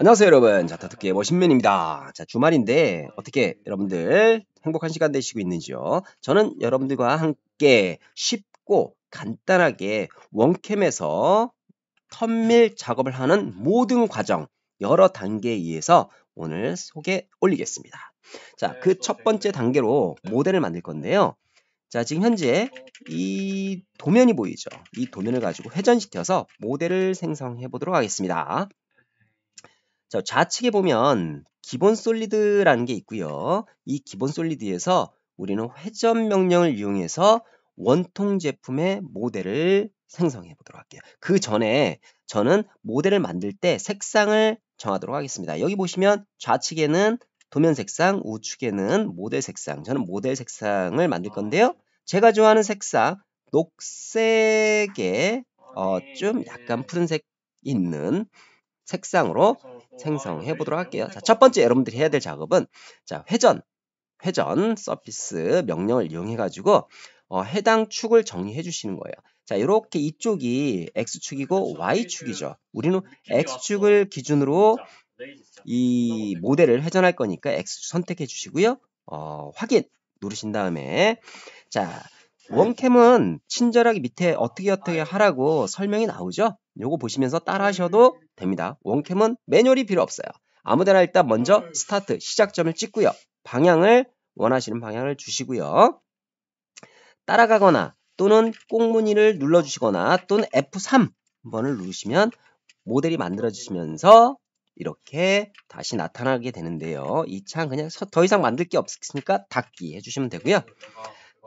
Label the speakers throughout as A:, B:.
A: 안녕하세요 여러분 자타투게의 머신맨입니다 자 주말인데 어떻게 여러분들 행복한 시간 되시고 있는지요 저는 여러분들과 함께 쉽고 간단하게 원캠에서 턴밀 작업을 하는 모든 과정 여러 단계에 의해서 오늘 소개 올리겠습니다 자그첫 네, 번째 단계로 모델을 만들 건데요 자 지금 현재 이 도면이 보이죠 이 도면을 가지고 회전시켜서 모델을 생성해 보도록 하겠습니다 자, 좌측에 보면 기본 솔리드라는 게 있고요. 이 기본 솔리드에서 우리는 회전 명령을 이용해서 원통 제품의 모델을 생성해 보도록 할게요. 그 전에 저는 모델을 만들 때 색상을 정하도록 하겠습니다. 여기 보시면 좌측에는 도면 색상, 우측에는 모델 색상. 저는 모델 색상을 만들 건데요. 제가 좋아하는 색상, 녹색에 어, 아, 네, 좀 약간 네. 푸른색 있는 색상으로 생성해 아, 네. 보도록 할게요. 자, 첫 번째 여러분들이 해야 될 작업은 자, 회전 회전 서피스 명령을 이용해 가지고 어, 해당 축을 정리해 주시는 거예요. 자, 이렇게 이쪽이 x축이고 그렇죠. y축이죠. 우리는 x축을 기준으로 이 모델을 회전할 거니까 x축 선택해 주시고요. 어, 확인 누르신 다음에 자, 원캠은 친절하게 밑에 어떻게 어떻게 하라고 설명이 나오죠? 요거 보시면서 따라 하셔도 됩니다. 원캠은 매뉴얼이 필요 없어요. 아무데나 일단 먼저 스타트 시작점을 찍고요. 방향을 원하시는 방향을 주시고요. 따라가거나 또는 꽁무니를 눌러주시거나 또는 F3 번을 누르시면 모델이 만들어지시면서 이렇게 다시 나타나게 되는데요. 이 창 그냥 더 이상 만들 게 없으니까 닫기 해주시면 되고요.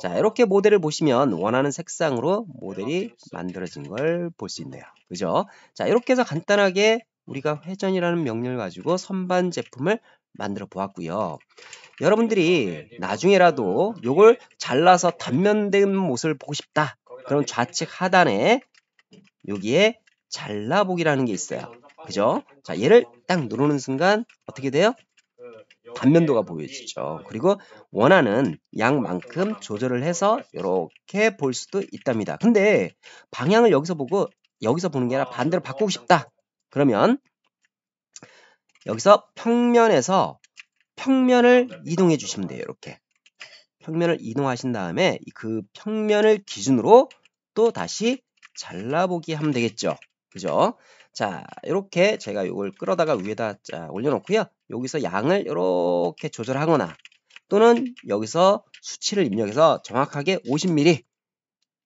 A: 자 이렇게 모델을 보시면 원하는 색상으로 모델이 네, 만들어진 걸 볼 수 있네요. 그죠? 자 이렇게 해서 간단하게 우리가 회전이라는 명령을 가지고 선반 제품을 만들어 보았고요. 여러분들이 아, 네, 네. 나중에라도 이걸 잘라서 단면된 모습을 보고 싶다. 그럼 좌측 하단에 여기에 잘라보기라는 게 있어요. 그죠? 자 얘를 딱 누르는 순간 어떻게 돼요? 단면도가 네, 보여지죠. 네. 그리고 원하는 양만큼 조절을 해서 이렇게 볼 수도 있답니다. 근데 방향을 여기서 보고 여기서 보는 게 아니라 아, 반대로 바꾸고 싶다. 그러면 여기서 평면에서 평면을 아, 네. 이동해 주시면 돼요. 이렇게 평면을 이동하신 다음에 그 평면을 기준으로 또 다시 잘라보기 하면 되겠죠. 그죠? 자, 이렇게 제가 이걸 끌어다가 위에다 올려놓고요. 여기서 양을 이렇게 조절하거나 또는 여기서 수치를 입력해서 정확하게 50mm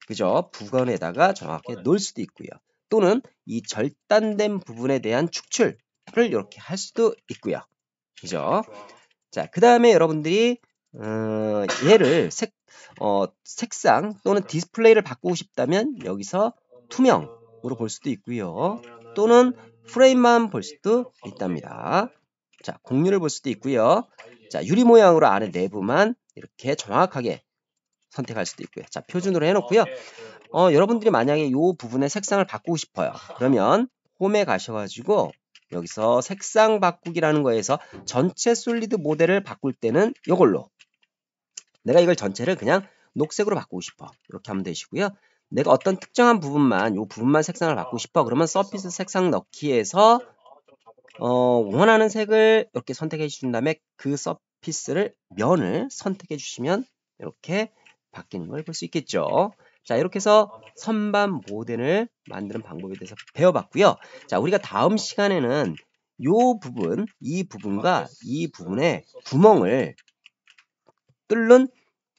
A: 그죠? 부근에다가 정확하게 네. 놓을 수도 있고요. 또는 이 절단된 부분에 대한 축출을 이렇게 할 수도 있고요. 그죠? 자, 그 다음에 여러분들이 어, 얘를 색, 어, 색상 또는 네. 디스플레이를 바꾸고 싶다면 여기서 투명으로 볼 수도 있고요. 또는 네. 프레임만 볼 수도 있답니다. 자, 공률을 볼 수도 있고요. 자, 유리 모양으로 안에 내부만 이렇게 정확하게 선택할 수도 있고요. 자, 표준으로 해놓고요. 어, 여러분들이 만약에 이 부분의 색상을 바꾸고 싶어요. 그러면 홈에 가셔가지고 여기서 색상 바꾸기라는 거에서 전체 솔리드 모델을 바꿀 때는 이걸로 내가 이걸 전체를 그냥 녹색으로 바꾸고 싶어. 이렇게 하면 되시고요. 내가 어떤 특정한 부분만 이 부분만 색상을 바꾸고 싶어. 그러면 서피스 색상 넣기에서 어, 원하는 색을 이렇게 선택해 주신 다음에 그 서피스를 면을 선택해 주시면 이렇게 바뀌는 걸 볼 수 있겠죠. 자 이렇게 해서 선반 모델을 만드는 방법에 대해서 배워봤고요. 자 우리가 다음 시간에는 이 부분, 이 부분과 이 부분의 구멍을 뚫는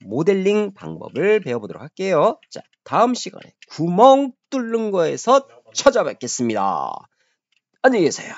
A: 모델링 방법을 배워보도록 할게요. 자 다음 시간에 구멍 뚫는 거에서 찾아뵙겠습니다. 안녕히 계세요.